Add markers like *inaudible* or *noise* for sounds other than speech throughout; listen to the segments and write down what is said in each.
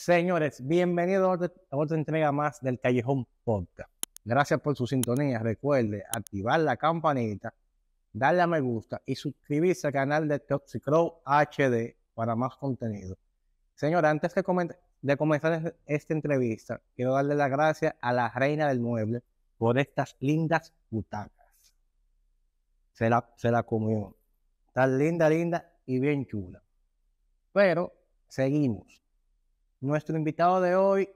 Señores, bienvenidos a otra, entrega más del Callejón Podcast. Gracias por su sintonía. Recuerde activar la campanita, darle a me gusta y suscribirse al canal de Toxicrow HD para más contenido. Señora, antes de, comenzar esta entrevista, quiero darle las gracias a la reina del mueble por estas lindas butacas. Se la, se la comió. Tan linda, linda y bien chula. Pero seguimos. Nuestro invitado de hoy,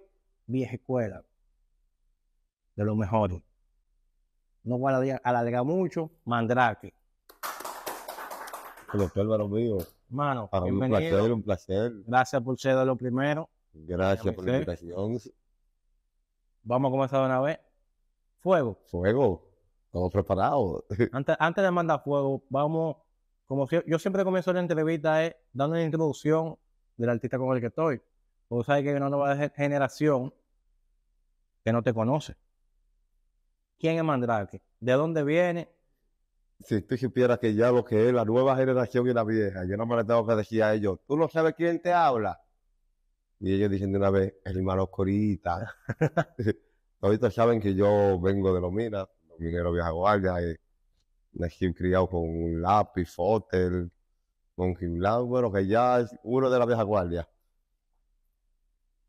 vieja escuela, de lo mejor No voy a alargar mucho, Mandrake. doctor Álvaro vivos. Mano, un placer, un placer. Gracias por ser de lo primero. Gracias por la invitación. Vamos a comenzar de una vez. Fuego. Fuego. Estamos preparados. *laughs* Antes, de mandar fuego, vamos, como yo siempre comienzo la entrevista, es dando la introducción del artista con el que estoy. O sabes que hay una nueva generación que no te conoce. ¿Quién es Mandrake? ¿De dónde viene? Si tú supieras que ya lo que es la nueva generación y la vieja, yo no me tengo que decir a ellos, tú no sabes quién te habla. Y ellos dicen de una vez, el hermano Corita. *laughs* Ahorita saben que yo vengo de los minas, los mineros Vieja Guardia, me he criado con un lápiz, fotel, con gimnasio, bueno, que ya es uno de la Vieja Guardia.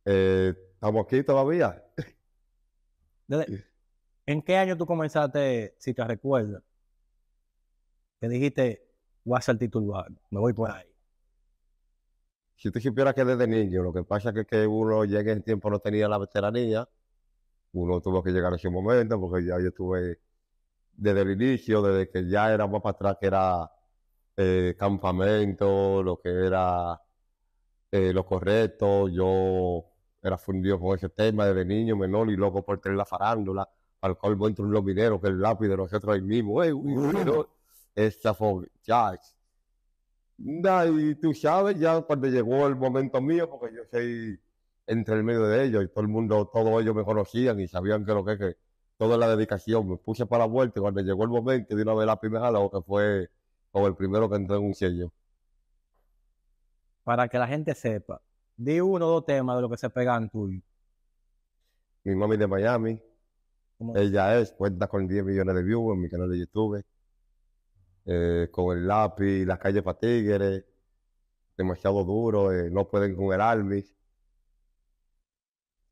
Eh, ¿Estamos aquí todavía? ¿En qué año tú comenzaste, si te recuerdas, que dijiste, voy a ser titular, me voy por ahí? Si tú supieras que desde niño, lo que pasa es que, que uno llega en tiempo, no tenía la veteranía, uno tuvo que llegar a ese momento, porque ya yo estuve desde el inicio, desde que ya era más para atrás, que era eh, campamento, lo que era eh, lo correcto, yo era fundido con ese tema de niño, menor y loco por tener la farándula. Al cual entre los mineros, que el lápiz de nosotros ahí mismo, ¡eh, Esa fue, y tú sabes, ya cuando llegó el momento mío, porque yo soy entre el medio de ellos y todo el mundo, todos ellos me conocían y sabían que lo que es que toda la dedicación me puse para la vuelta y cuando llegó el momento de una vez la primera, lo que fue como el primero que entró en un sello. Para que la gente sepa, Di uno o dos temas de lo que se pegan tuyo. Mi mami de Miami. Ella es, cuenta con 10 millones de views en mi canal de YouTube. Eh, con el lápiz, las calles para tigres. Demasiado duro, eh, no pueden con el Alvis.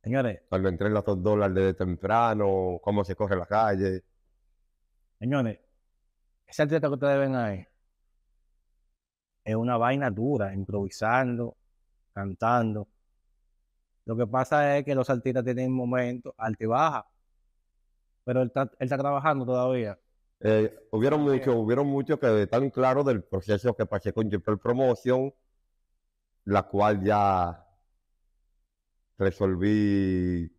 Señores. Cuando entré los los dos dólares de temprano, cómo se corre la calle. Señores, ese atleta que ustedes ven ahí es una vaina dura, improvisando, cantando. Lo que pasa es que los artistas tienen momentos alta y baja, pero él está, trabajando todavía. Eh, hubieron muchos hubieron mucho que están claros del proceso que pasé con Jepel Promotion, la cual ya resolví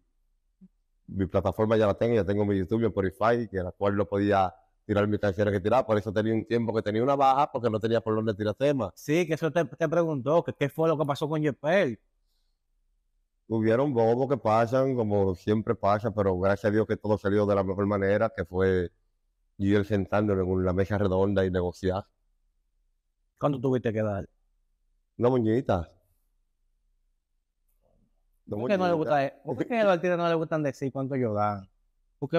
mi plataforma ya la tengo, ya tengo mi YouTube, mi Spotify, que la cual lo podía tirar mi canciller que tirar. Por eso tenía un tiempo que tenía una baja porque no tenía por dónde tirar tema. Sí, que eso te, preguntó, qué fue lo que pasó con Jepel. Hubieron bobos que pasan, como siempre pasa, pero gracias a Dios que todo salió de la mejor manera, que fue él sentándolo en una mesa redonda y negociar. ¿Cuánto tuviste que dar? Una muñita. ¿Por qué, no le gusta, eh? qué los no le gustan decir cuánto yo dan? ¿Por qué?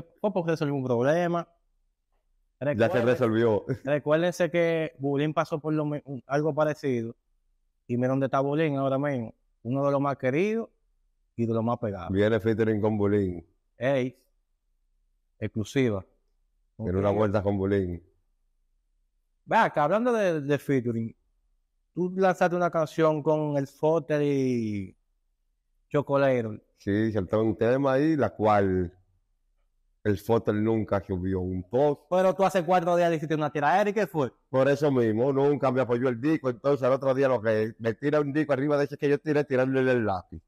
es algún problema ya se resolvió. Recuérdense que Bulín pasó por algo parecido. Y mira dónde está Bulín ahora mismo. Uno de los más queridos y de los más pegados. Viene featuring con Bulín. Ey, exclusiva. En una vuelta con Bulín. va que hablando de, featuring, tú lanzaste una canción con el Fotter y Chocolero. Sí, saltó un tema ahí, la cual el fotel nunca subió un post. Pero tú hace cuatro días dijiste una tira aérea, ¿y qué fue? Por eso mismo, nunca me apoyó el disco. Entonces, al otro día lo que me tira un disco arriba de ese que yo tiré, tirándole el lápiz.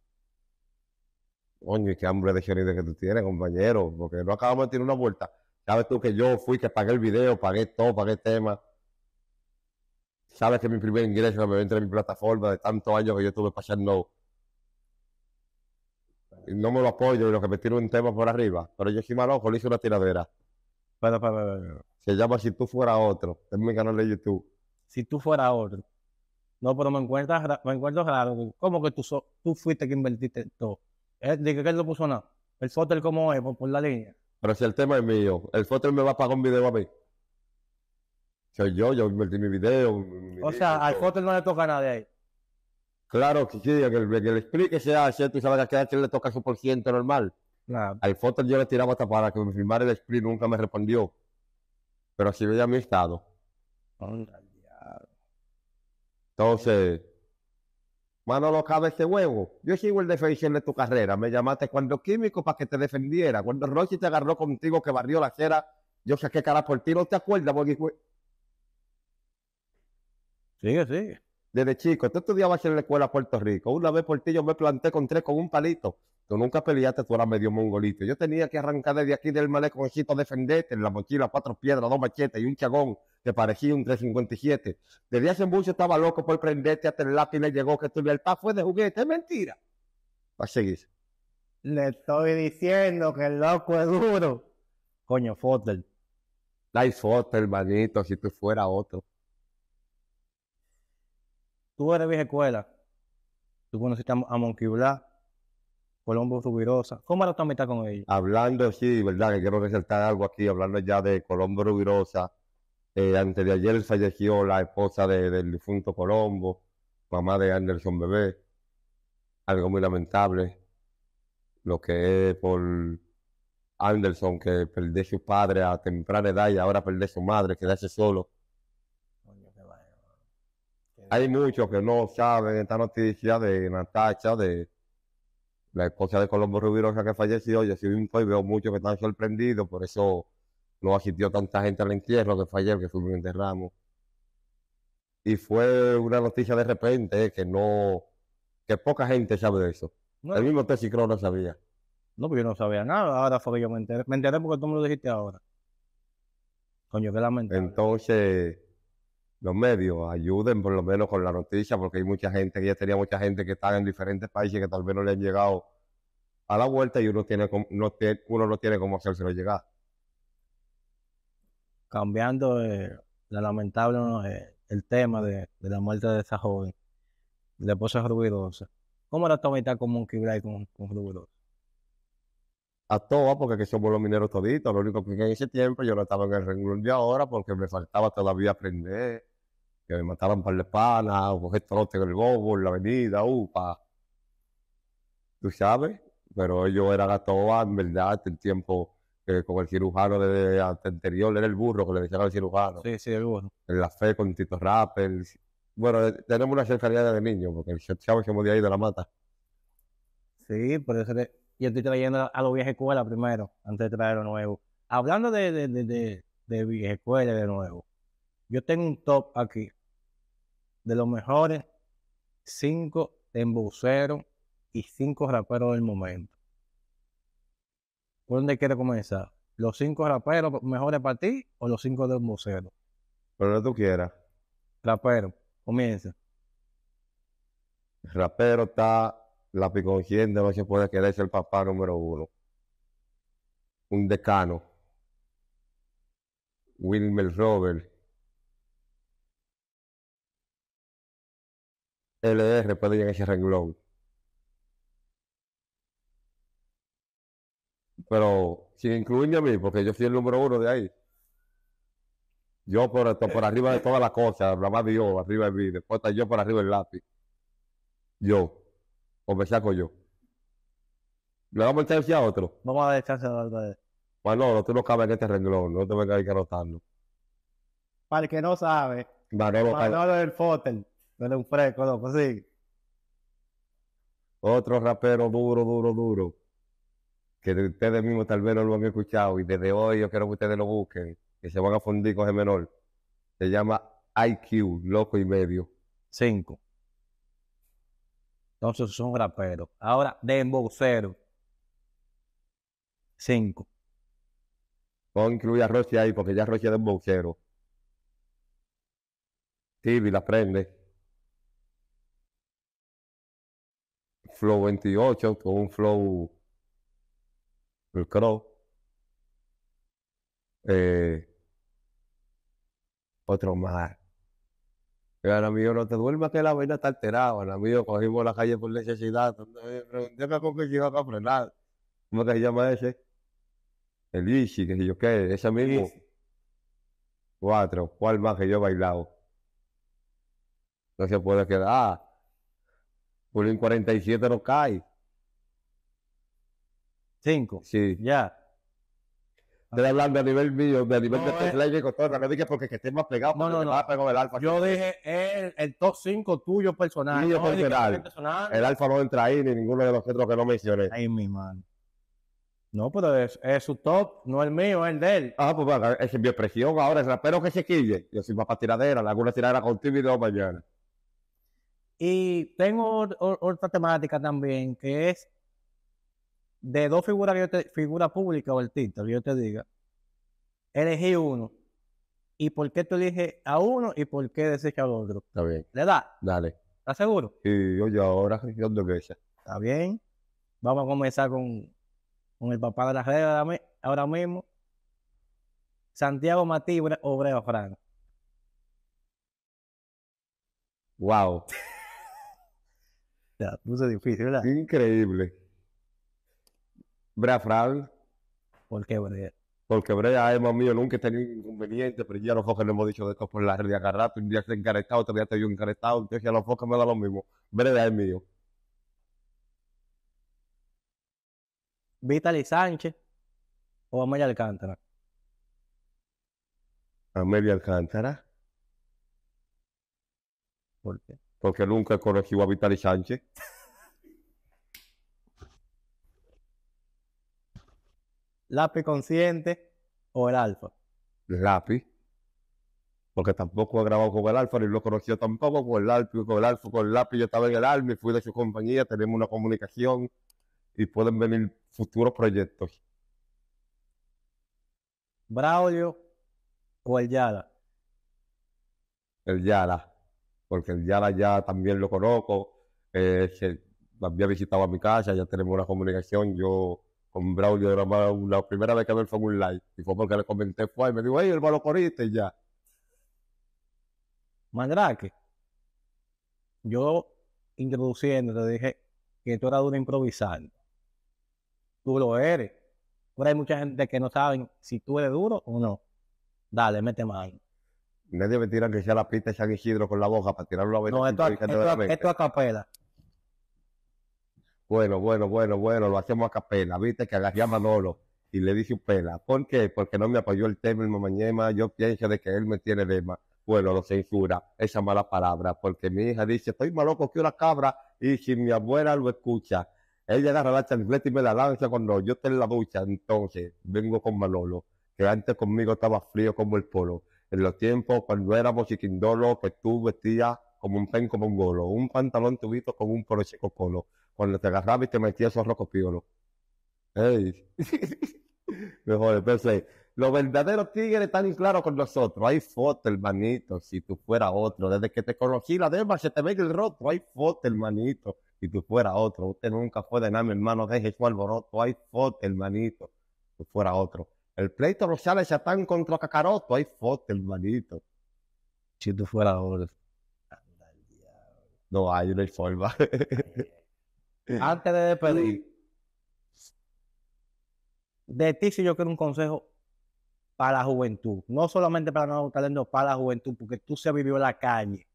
Coño, y qué hambre de genio que tú tienes, compañero. Porque no acabamos de tener una vuelta. Sabes tú que yo fui, que pagué el video, pagué todo, pagué tema. Sabes que mi primer ingreso me entra en mi plataforma de tantos años que yo estuve pasando no me lo apoyo y lo que me tiro un tema por arriba. Pero yo ojo le hice una tiradera. Pero, pero, Se llama Si tú fuera otro. Es mi canal de YouTube. Si tú fuera otro. No, pero me encuentras me encuentro raro. ¿Cómo que tú, tú fuiste que invertiste todo? Eh, ¿De qué lo puso nada? El fotel cómo es, por, la línea. Pero si el tema es mío, el fotel me va a pagar un video a mí. Soy yo, yo invertí mi video. o sea, al fotel no le toca nada de ahí. Claro que sí, que, el, que le explique sea sabes y sabes que a le toca su por normal. Claro. Al foto yo le tiraba hasta para que me firmara el Sprint, nunca me respondió. Pero así veía mi estado. Entonces, mano, lo cabe ese huevo. Yo sigo el defensor de tu carrera. Me llamaste cuando químico para que te defendiera. Cuando Rosy te agarró contigo que barrió la acera, yo saqué cara por ti. ¿No te acuerdas, Sí, sí desde chico. Tú estudiabas en la escuela Puerto Rico. Una vez por ti yo me planté con tres con un palito. Tú nunca peleaste, tú eras medio mongolito. Yo tenía que arrancar desde aquí del malecón a defenderte, en la mochila, cuatro piedras, dos machetes y un chagón que parecía un 357. Desde hace mucho estaba loco por prenderte hasta el lápiz le llegó que tu libertad fue de juguete. Es mentira. Va a seguir. Le estoy diciendo que el loco es duro. Coño, Fotel. Dice Fotel, manito, si tú fuera otro tú eres vieja escuela, tú conociste a, a Colombo Rubirosa, ¿cómo la tu amistad con ellos? Hablando, sí, verdad, que quiero resaltar algo aquí, hablando ya de Colombo Rubirosa, eh, antes de ayer falleció la esposa del difunto Colombo, mamá de Anderson Bebé, algo muy lamentable, lo que es por Anderson, que perdió su padre a temprana edad y ahora perdió su madre, quedarse solo hay muchos que no saben esta noticia de Natacha, de la esposa de Colombo Rubirosa que falleció. Yo si y veo muchos que están sorprendidos, por eso no asistió tanta gente al entierro que fue ayer, que un enterramo. Y fue una noticia de repente eh, que no, que poca gente sabe de eso. El mismo Tessicro no sabía. No, pues yo no sabía nada. Ahora fue que yo me enteré. Me enteré porque tú me lo dijiste ahora. Coño, qué lamentable. Entonces, los medios ayuden por lo menos con la noticia, porque hay mucha gente, que ya tenía mucha gente que está en diferentes países que tal vez no le han llegado a la vuelta y uno, tiene, no, tiene, uno no tiene cómo hacérselo llegar. Cambiando eh, la lamentable eh, el tema de, la muerte de esa joven, la esposa ruidosa. ¿Cómo era tu amistad con Monkey Bright con, con a todas porque que somos los mineros toditos. Lo único que en ese tiempo yo no estaba en el renglón de ahora porque me faltaba todavía aprender. Que me mataban par de panas, coger trote en el bobo, en la avenida, upa. Tú sabes, pero ellos eran a en verdad, el tiempo que eh, con el cirujano de anterior, era el burro que le decía al cirujano. Sí, sí, el burro. En la fe con Tito Rappel. Bueno, eh, tenemos una cercanía de niño, porque el chavo se de ahí de la mata. Sí, pero que yo estoy trayendo a los viejos escuela primero, antes de traer lo nuevo. Hablando de, de, de, de, escuela de nuevo, yo tengo un top aquí de los mejores cinco embuceros y cinco raperos del momento. ¿Por dónde quieres comenzar? ¿Los cinco raperos mejores para ti o los cinco del emboceros. Por donde tú quieras. Rapero, comienza. Rapero está la Picongienda no se puede quedarse el papá número uno. Un decano. Wilmer Robert. LR puede ir en ese renglón. Pero sin incluirme a mí, porque yo soy el número uno de ahí. Yo por, por arriba de todas las cosas, la más Dios, arriba de mí, después está yo por arriba del lápiz. Yo o me saco yo. Le damos el chance a otro. Vamos a dar chance a otro. Manolo, tú no cabes en este renglón, no te vengas a ir anotando. Para el que no sabe, Manolo, Manolo del Fotel, es un fresco, no, sí. Otro rapero duro, duro, duro, que ustedes mismos tal vez no lo han escuchado y desde hoy yo quiero que ustedes lo busquen, que se van a fundir con el menor. Se llama IQ, loco y medio. Cinco. Entonces son raperos. Ahora, embocero. Cinco. 5 incluir a Roche ahí, porque ya Roche es Sí, Tibi la prende. Flow 28 con un flow. El crow. Eh, otro más. Ahora mío, no te duermas que la vaina está alterada. ahora mío, cogimos la calle por necesidad. pregunté iba a frenar. ¿Cómo que se llama ese? El Ishi, que yo qué, ese mismo. Cuatro, ¿cuál más que yo he bailado? No se puede quedar. Ah, 47 no cae. Cinco. Sí. Ya. De hablarme a nivel mío, de nivel no, de eh. teclado y control. me dije porque que esté más pegado. No, no, no. el alfa, yo dije el, el, top 5 tuyo personal. Mío personal. El alfa no entra ahí ni ninguno de los otros que no mencioné. Ay, mi mano. No, pero es, es, su top, no el mío, es el de él. Ah, pues bueno, es mi expresión ahora, espero pero que se quille. Yo soy más para tiradera, la alguna tiradera contigo y dos mañana. Y tengo otra temática también, que es de dos figuras que yo figura pública o el que yo te diga, elegí uno. ¿Y por qué tú eliges a uno y por qué que al otro? Está bien. ¿Le da? Dale. ¿Estás seguro? Sí, oye, ahora yo que esa. Está bien. Vamos a comenzar con, con el papá de la red ahora mismo. Santiago Matí, Obreo Fran. Wow. *laughs* ya, puso difícil, ¿verdad? Increíble. Brea Fran. ¿Por qué Brea? Porque Brea, además mío, nunca he tenido inconveniente, pero ya los focos le hemos dicho de esto, por la red de agarrado. Un día se encarestado, otro día estoy yo encarestado, entonces ya los focos me da lo mismo. Brea es mío. ¿Vitali Sánchez o Amelia Alcántara. Amelia Alcántara. ¿Por qué? Porque nunca he corregido a Vitali Sánchez. lápiz consciente o el alfa? Lápiz. Porque tampoco he grabado con el alfa, ni lo conocido tampoco con el alfa, con el alfa, con el lápiz. Yo estaba en el alma fui de su compañía, tenemos una comunicación y pueden venir futuros proyectos. Braulio o el Yala? El Yala, porque el Yala ya también lo conozco, eh, había visitado a mi casa, ya tenemos una comunicación, yo con Braulio, la, la primera vez que me fue un live, y fue porque le comenté fue y me dijo, el hermano coriste y ya. Mandrake, yo introduciendo te dije que tú eras duro improvisando. Tú lo eres. Pero hay mucha gente que no saben si tú eres duro o no. Dale, mete más. Nadie me tira que sea la pista de San Isidro con la boca para tirarlo a ver. No, esto, esto, esto a capela. Bueno, bueno, bueno, bueno, lo hacemos a capela, viste que agarré a Manolo y le dice Pena. ¿Por qué? Porque no me apoyó el tema el mamañema. yo pienso de que él me tiene lema. Bueno, lo censura, esa mala palabra, porque mi hija dice, estoy más loco que una cabra y si mi abuela lo escucha, ella agarra la chancleta y me la lanza cuando yo estoy en la ducha, entonces vengo con Manolo, que antes conmigo estaba frío como el polo. En los tiempos cuando éramos chiquindolo, que pues tú vestías como un pen, como un un pantalón tubito con un polo cuando te agarraba y te metía esos rocos píolos. ¿Eh? Mejor, pensé. los verdaderos tigres están claro con nosotros. Hay foto, hermanito, si tú fuera otro. Desde que te conocí la demás se te ve el roto. Hay foto, hermanito, si tú fuera otro. Usted nunca fue de nada, mi hermano, deje su alboroto. Hay foto, hermanito, si tú fuera otro. El pleito Rosales ya están contra Cacaroto. Hay foto, hermanito. Si tú fuera otro. No hay, no hay forma. *laughs* Eh, Antes de despedir, de ti si yo quiero un consejo para la juventud, no solamente para nuevos talentos, para la juventud, porque tú se vivió la calle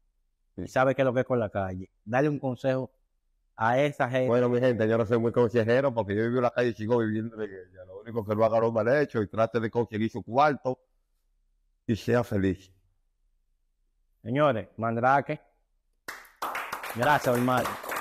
y sabes qué es lo que es con la calle. Dale un consejo a esa gente. Bueno, mi gente, yo no soy muy consejero porque yo vivo en la calle y sigo viviendo de Lo único que no haga lo mal hecho y trate de conseguir su cuarto y sea feliz. Señores, Mandrake, gracias, hermano.